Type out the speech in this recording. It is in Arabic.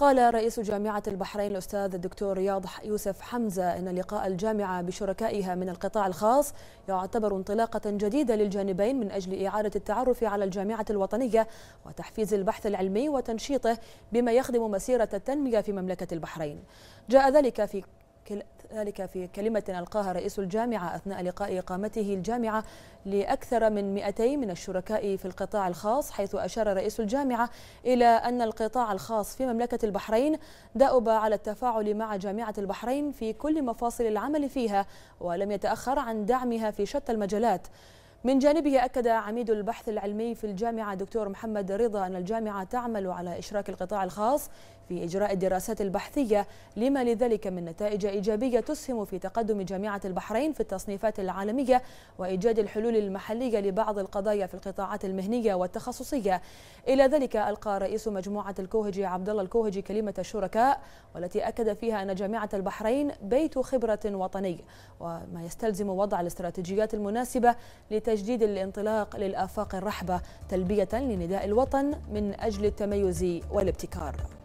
قال رئيس جامعة البحرين الأستاذ الدكتور رياض يوسف حمزة إن لقاء الجامعة بشركائها من القطاع الخاص يعتبر انطلاقة جديدة للجانبين من أجل إعادة التعرف على الجامعة الوطنية وتحفيز البحث العلمي وتنشيطه بما يخدم مسيرة التنمية في مملكة البحرين جاء ذلك في ذلك في كلمة ألقاها رئيس الجامعة أثناء لقاء إقامته الجامعة لأكثر من 200 من الشركاء في القطاع الخاص حيث أشار رئيس الجامعة إلى أن القطاع الخاص في مملكة البحرين دأب على التفاعل مع جامعة البحرين في كل مفاصل العمل فيها ولم يتأخر عن دعمها في شتى المجالات من جانبه أكد عميد البحث العلمي في الجامعة دكتور محمد رضا أن الجامعة تعمل على إشراك القطاع الخاص في إجراء الدراسات البحثية لما لذلك من نتائج إيجابية تسهم في تقدم جامعة البحرين في التصنيفات العالمية وإيجاد الحلول المحلية لبعض القضايا في القطاعات المهنية والتخصصية إلى ذلك ألقى رئيس مجموعة الكوهجي عبد الله الكوهجي كلمة الشركاء والتي أكد فيها أن جامعة البحرين بيت خبرة وطني وما يستلزم وضع الاستراتيجيات المناسبة لت تجديد الانطلاق للآفاق الرحبة تلبية لنداء الوطن من أجل التميز والابتكار